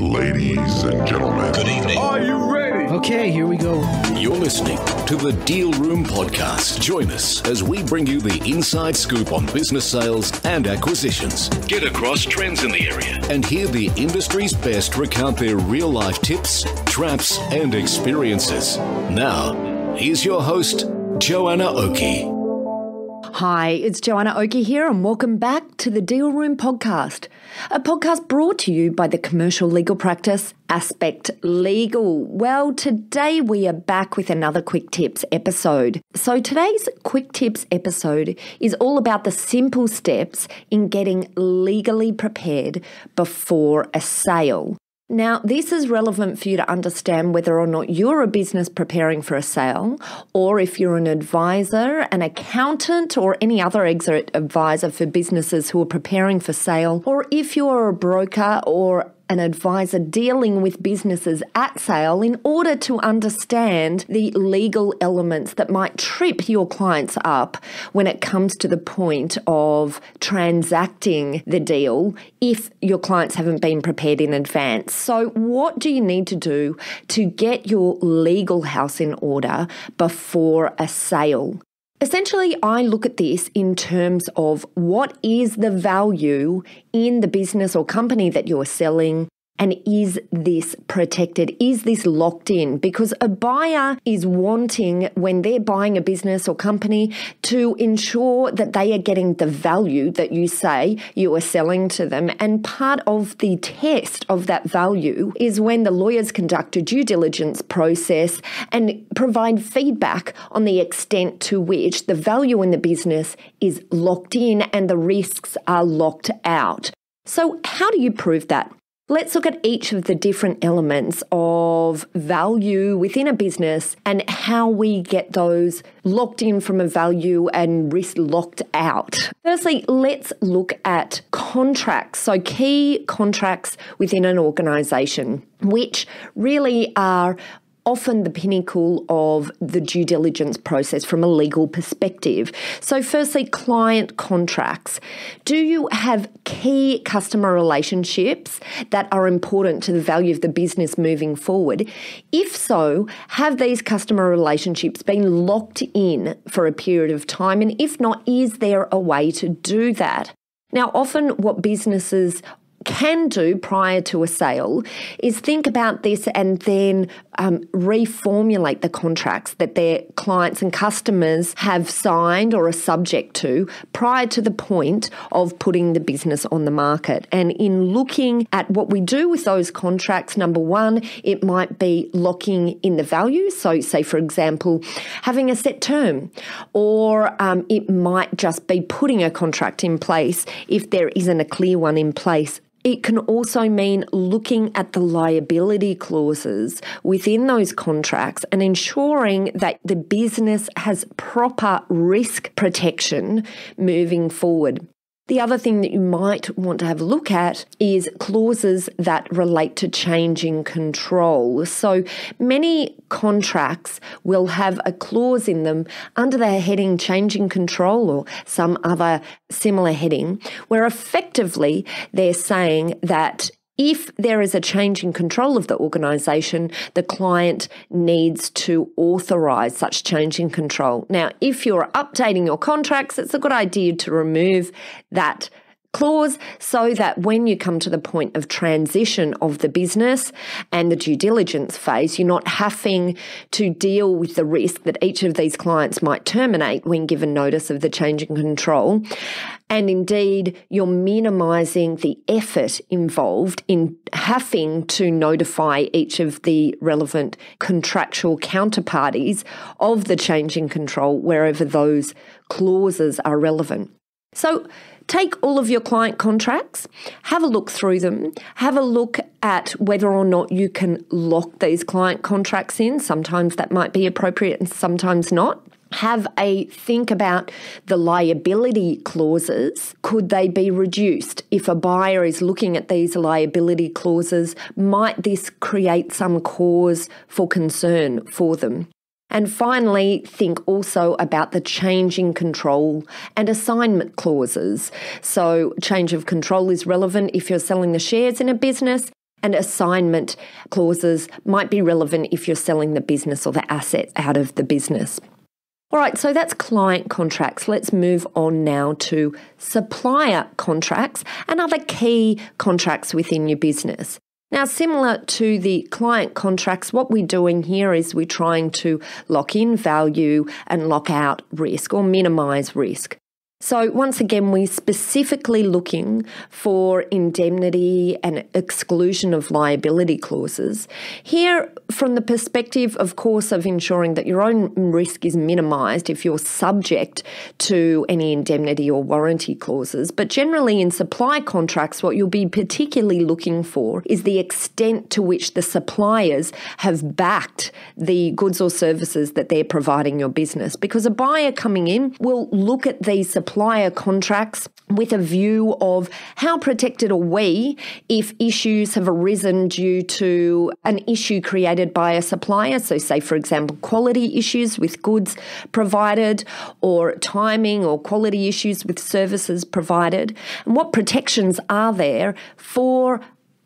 Ladies and gentlemen, good evening. Are you ready? Okay, here we go. You're listening to the Deal Room Podcast. Join us as we bring you the inside scoop on business sales and acquisitions. Get across trends in the area and hear the industry's best recount their real life tips, traps, and experiences. Now, here's your host, Joanna Oki. Hi, it's Joanna Oki here, and welcome back to the Deal Room Podcast, a podcast brought to you by the commercial legal practice Aspect Legal. Well, today we are back with another Quick Tips episode. So, today's Quick Tips episode is all about the simple steps in getting legally prepared before a sale. Now, this is relevant for you to understand whether or not you're a business preparing for a sale, or if you're an advisor, an accountant, or any other exit advisor for businesses who are preparing for sale, or if you're a broker or an advisor dealing with businesses at sale in order to understand the legal elements that might trip your clients up when it comes to the point of transacting the deal if your clients haven't been prepared in advance. So, what do you need to do to get your legal house in order before a sale? Essentially, I look at this in terms of what is the value in the business or company that you're selling and is this protected? Is this locked in? Because a buyer is wanting, when they're buying a business or company, to ensure that they are getting the value that you say you are selling to them. And part of the test of that value is when the lawyers conduct a due diligence process and provide feedback on the extent to which the value in the business is locked in and the risks are locked out. So, how do you prove that? Let's look at each of the different elements of value within a business and how we get those locked in from a value and risk locked out. Firstly, let's look at contracts. So, key contracts within an organization, which really are often the pinnacle of the due diligence process from a legal perspective. So, firstly, client contracts. Do you have key customer relationships that are important to the value of the business moving forward? If so, have these customer relationships been locked in for a period of time? And if not, is there a way to do that? Now, often what businesses can do prior to a sale is think about this and then um, reformulate the contracts that their clients and customers have signed or are subject to prior to the point of putting the business on the market. And in looking at what we do with those contracts, number one, it might be locking in the value. So, say, for example, having a set term, or um, it might just be putting a contract in place if there isn't a clear one in place it can also mean looking at the liability clauses within those contracts and ensuring that the business has proper risk protection moving forward. The other thing that you might want to have a look at is clauses that relate to changing control. So many contracts will have a clause in them under the heading changing control or some other similar heading where effectively they're saying that if there is a change in control of the organisation, the client needs to authorise such change in control. Now, if you're updating your contracts, it's a good idea to remove that clause so that when you come to the point of transition of the business and the due diligence phase, you're not having to deal with the risk that each of these clients might terminate when given notice of the change in control. And indeed, you're minimizing the effort involved in having to notify each of the relevant contractual counterparties of the change in control wherever those clauses are relevant. So, take all of your client contracts, have a look through them, have a look at whether or not you can lock these client contracts in. Sometimes that might be appropriate and sometimes not have a think about the liability clauses. Could they be reduced? If a buyer is looking at these liability clauses, might this create some cause for concern for them? And finally, think also about the change in control and assignment clauses. So, change of control is relevant if you're selling the shares in a business, and assignment clauses might be relevant if you're selling the business or the asset out of the business. All right, so that's client contracts. Let's move on now to supplier contracts and other key contracts within your business. Now, similar to the client contracts, what we're doing here is we're trying to lock in value and lock out risk or minimize risk. So, once again, we're specifically looking for indemnity and exclusion of liability clauses. Here, from the perspective, of course, of ensuring that your own risk is minimised if you're subject to any indemnity or warranty clauses. But generally, in supply contracts, what you'll be particularly looking for is the extent to which the suppliers have backed the goods or services that they're providing your business. Because a buyer coming in will look at these suppliers supplier contracts with a view of how protected are we if issues have arisen due to an issue created by a supplier. So, say, for example, quality issues with goods provided, or timing or quality issues with services provided. And what protections are there for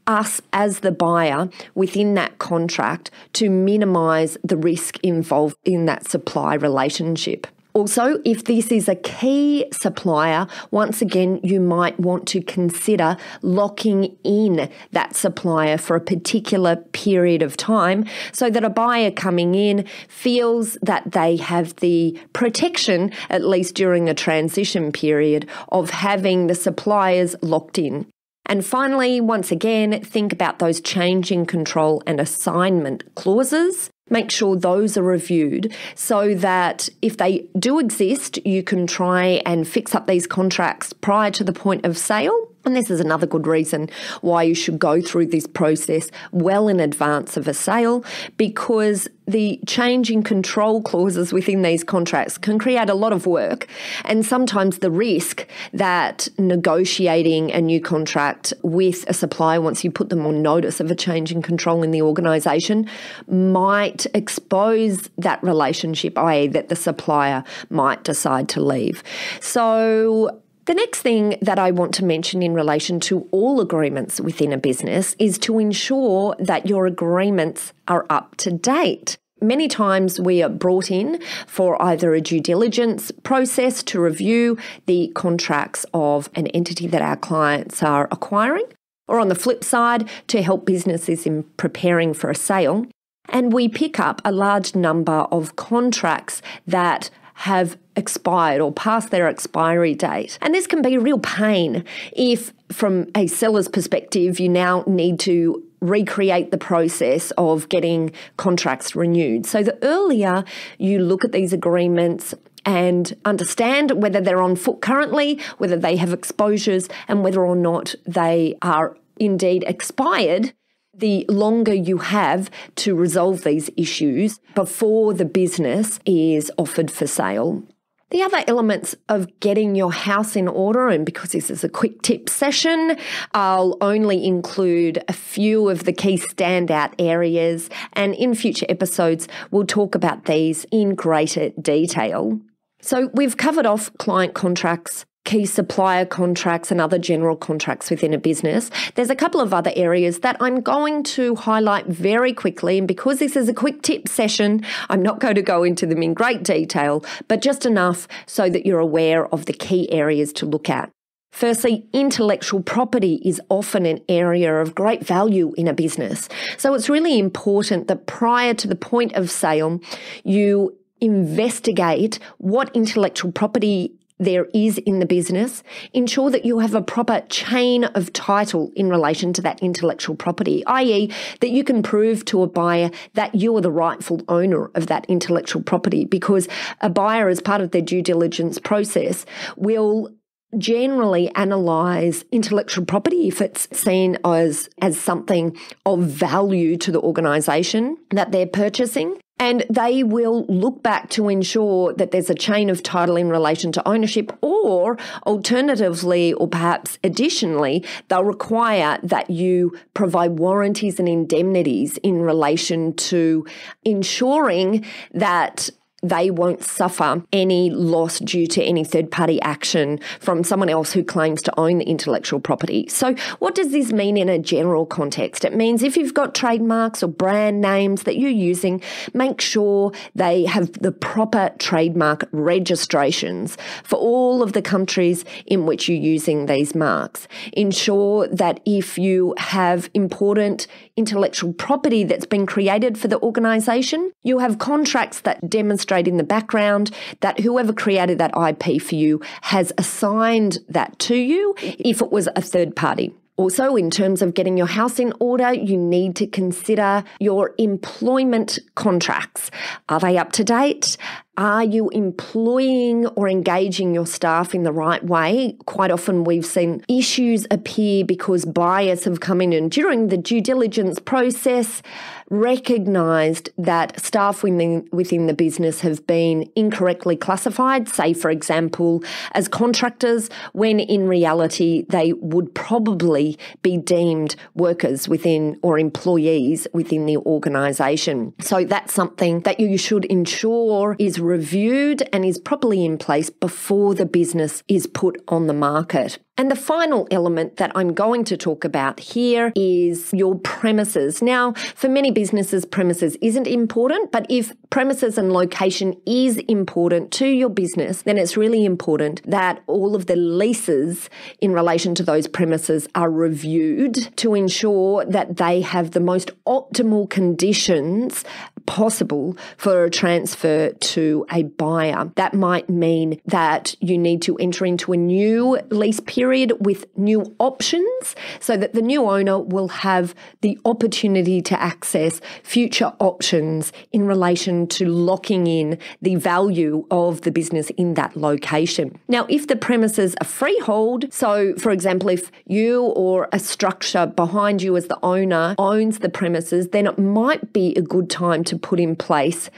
us as the buyer within that contract to minimize the risk involved in that supply relationship. Also, if this is a key supplier, once again, you might want to consider locking in that supplier for a particular period of time so that a buyer coming in feels that they have the protection, at least during a transition period, of having the suppliers locked in. And finally, once again, think about those changing control and assignment clauses make sure those are reviewed so that if they do exist, you can try and fix up these contracts prior to the point of sale and this is another good reason why you should go through this process well in advance of a sale because the change in control clauses within these contracts can create a lot of work and sometimes the risk that negotiating a new contract with a supplier once you put them on notice of a change in control in the organization might expose that relationship i.e. that the supplier might decide to leave. So the next thing that I want to mention in relation to all agreements within a business is to ensure that your agreements are up to date. Many times we are brought in for either a due diligence process to review the contracts of an entity that our clients are acquiring, or on the flip side, to help businesses in preparing for a sale. And we pick up a large number of contracts that have expired or past their expiry date. And this can be a real pain if, from a seller's perspective, you now need to recreate the process of getting contracts renewed. So the earlier you look at these agreements, and understand whether they're on foot currently, whether they have exposures, and whether or not they are indeed expired, the longer you have to resolve these issues before the business is offered for sale. The other elements of getting your house in order, and because this is a quick tip session, I'll only include a few of the key standout areas, and in future episodes, we'll talk about these in greater detail. So, we've covered off client contracts, key supplier contracts and other general contracts within a business. There's a couple of other areas that I'm going to highlight very quickly. And because this is a quick tip session, I'm not going to go into them in great detail, but just enough so that you're aware of the key areas to look at. Firstly, intellectual property is often an area of great value in a business. So it's really important that prior to the point of sale, you investigate what intellectual property there is in the business, ensure that you have a proper chain of title in relation to that intellectual property, i.e., that you can prove to a buyer that you're the rightful owner of that intellectual property because a buyer, as part of their due diligence process, will generally analyse intellectual property if it's seen as, as something of value to the organisation that they're purchasing. And they will look back to ensure that there's a chain of title in relation to ownership, or alternatively, or perhaps additionally, they'll require that you provide warranties and indemnities in relation to ensuring that they won't suffer any loss due to any third party action from someone else who claims to own the intellectual property. So, what does this mean in a general context? It means if you've got trademarks or brand names that you're using, make sure they have the proper trademark registrations for all of the countries in which you're using these marks. Ensure that if you have important intellectual property that's been created for the organization, you have contracts that demonstrate demonstrate in the background that whoever created that IP for you has assigned that to you if it was a third party. Also, in terms of getting your house in order, you need to consider your employment contracts. Are they up to date? Are you employing or engaging your staff in the right way? Quite often, we've seen issues appear because buyers have come in and during the due diligence process recognized that staff within, within the business have been incorrectly classified, say, for example, as contractors, when in reality they would probably be deemed workers within or employees within the organization. So, that's something that you should ensure is reviewed and is properly in place before the business is put on the market. And the final element that I'm going to talk about here is your premises. Now, for many businesses, premises isn't important, but if premises and location is important to your business, then it's really important that all of the leases in relation to those premises are reviewed to ensure that they have the most optimal conditions possible for a transfer to a buyer. That might mean that you need to enter into a new lease period with new options so that the new owner will have the opportunity to access future options in relation to locking in the value of the business in that location. Now, if the premises are freehold, so for example, if you or a structure behind you as the owner owns the premises, then it might be a good time to put in place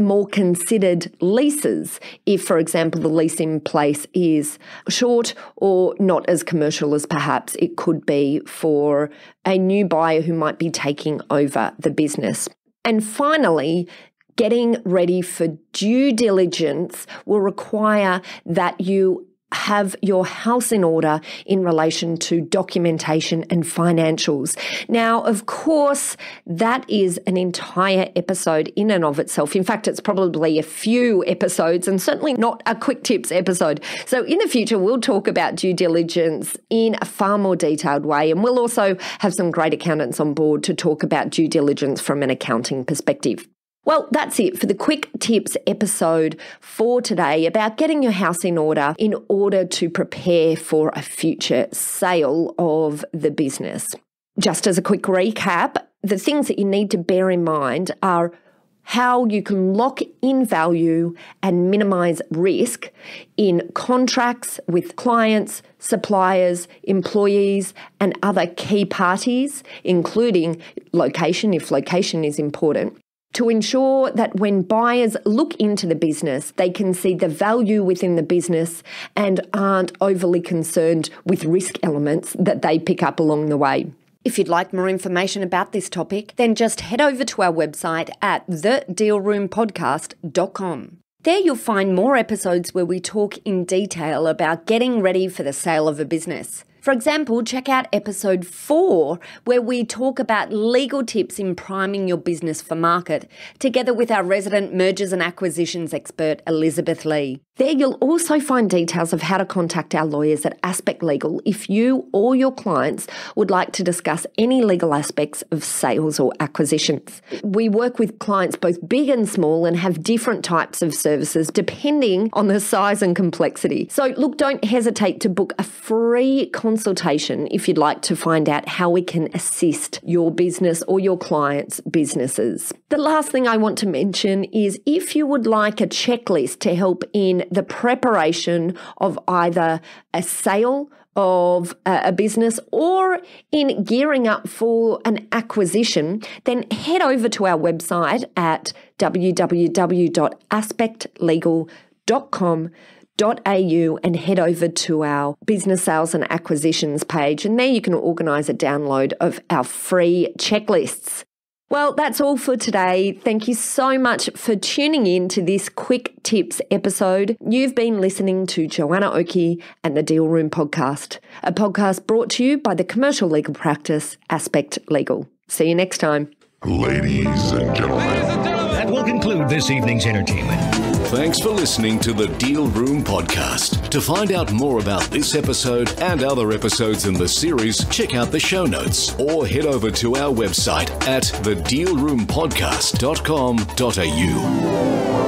more considered extended leases if, for example, the lease in place is short or not as commercial as perhaps it could be for a new buyer who might be taking over the business. And finally, getting ready for due diligence will require that you have your house in order in relation to documentation and financials. Now, of course, that is an entire episode in and of itself. In fact, it's probably a few episodes and certainly not a quick tips episode. So, in the future, we'll talk about due diligence in a far more detailed way. And we'll also have some great accountants on board to talk about due diligence from an accounting perspective. Well, that's it for the quick tips episode for today about getting your house in order in order to prepare for a future sale of the business. Just as a quick recap, the things that you need to bear in mind are how you can lock in value and minimize risk in contracts with clients, suppliers, employees, and other key parties, including location if location is important to ensure that when buyers look into the business, they can see the value within the business and aren't overly concerned with risk elements that they pick up along the way. If you'd like more information about this topic, then just head over to our website at thedealroompodcast.com. There you'll find more episodes where we talk in detail about getting ready for the sale of a business. For example, check out episode four, where we talk about legal tips in priming your business for market, together with our resident mergers and acquisitions expert, Elizabeth Lee. There you'll also find details of how to contact our lawyers at Aspect Legal if you or your clients would like to discuss any legal aspects of sales or acquisitions. We work with clients both big and small and have different types of services depending on the size and complexity. So, look, don't hesitate to book a free consultation if you'd like to find out how we can assist your business or your clients' businesses. The last thing I want to mention is if you would like a checklist to help in the preparation of either a sale of a business or in gearing up for an acquisition, then head over to our website at www.aspectlegal.com.au au and head over to our business sales and acquisitions page and there you can organize a download of our free checklists well, that's all for today. Thank you so much for tuning in to this quick tips episode. You've been listening to Joanna Oki and the Deal Room podcast, a podcast brought to you by the commercial legal practice Aspect Legal. See you next time. Ladies and gentlemen. Ladies and gentlemen. That will conclude this evening's entertainment. Thanks for listening to the Deal Room Podcast. To find out more about this episode and other episodes in the series, check out the show notes or head over to our website at thedealroompodcast.com.au.